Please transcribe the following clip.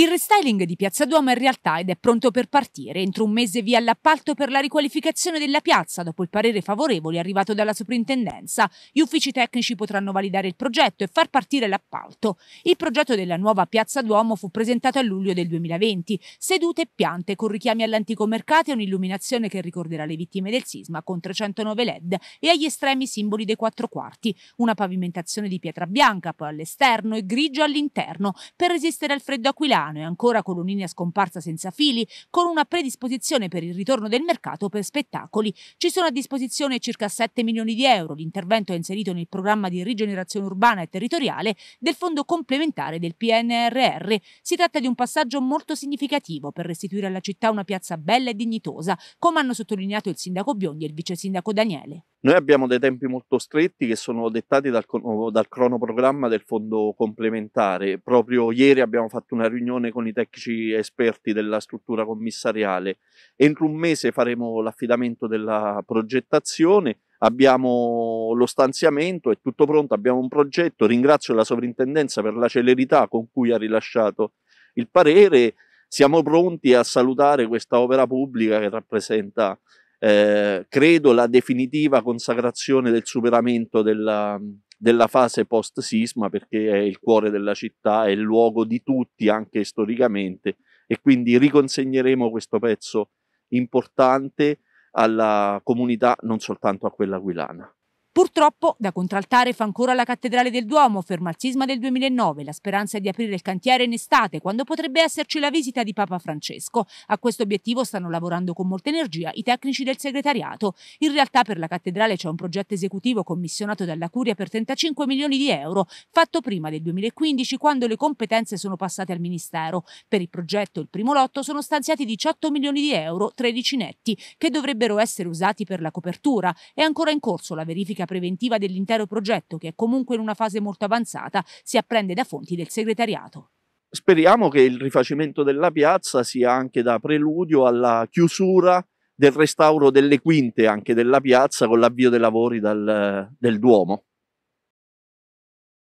Il restyling di Piazza Duomo è in realtà ed è pronto per partire. Entro un mese via l'appalto per la riqualificazione della piazza, dopo il parere favorevole arrivato dalla soprintendenza. Gli uffici tecnici potranno validare il progetto e far partire l'appalto. Il progetto della nuova Piazza Duomo fu presentato a luglio del 2020. Sedute e piante con richiami all'antico mercato e un'illuminazione che ricorderà le vittime del sisma con 309 LED e agli estremi simboli dei quattro quarti. Una pavimentazione di pietra bianca, poi all'esterno e grigio all'interno, per resistere al freddo aquilano italiano è ancora con un'linea scomparsa senza fili, con una predisposizione per il ritorno del mercato per spettacoli. Ci sono a disposizione circa 7 milioni di euro. L'intervento è inserito nel programma di rigenerazione urbana e territoriale del fondo complementare del PNRR. Si tratta di un passaggio molto significativo per restituire alla città una piazza bella e dignitosa, come hanno sottolineato il sindaco Biondi e il vice sindaco Daniele. Noi abbiamo dei tempi molto stretti che sono dettati dal, dal, cronoprogramma del fondo complementare. Proprio ieri abbiamo fatto una riunione con i tecnici esperti della struttura commissariale. Entro un mese faremo l'affidamento della progettazione, abbiamo lo stanziamento, è tutto pronto, abbiamo un progetto. Ringrazio la sovrintendenza per la celerità con cui ha rilasciato il parere. Siamo pronti a salutare questa opera pubblica che rappresenta eh, credo la definitiva consacrazione del superamento della, della fase post sisma perché è il cuore della città, è il luogo di tutti anche storicamente e quindi riconsegneremo questo pezzo importante alla comunità, non soltanto a quella aquilana. Purtroppo da contraltare fa ancora la cattedrale del Duomo, ferma il sisma del 2009, la speranza di aprire il cantiere in estate, quando potrebbe esserci la visita di Papa Francesco. A questo obiettivo stanno lavorando con molta energia i tecnici del segretariato. In realtà per la cattedrale c'è un progetto esecutivo commissionato dalla Curia per 35 milioni di euro, fatto prima del 2015 quando le competenze sono passate al Ministero. Per il progetto, il primo lotto, sono stanziati 18 milioni di euro, 13 netti, che dovrebbero essere usati per la copertura. È ancora in corso la verifica preventiva dell'intero progetto, che è comunque in una fase molto avanzata, si apprende da fonti del segretariato. Speriamo che il rifacimento della piazza sia anche da preludio alla chiusura del restauro delle quinte anche della piazza con l'avvio dei lavori dal, del Duomo.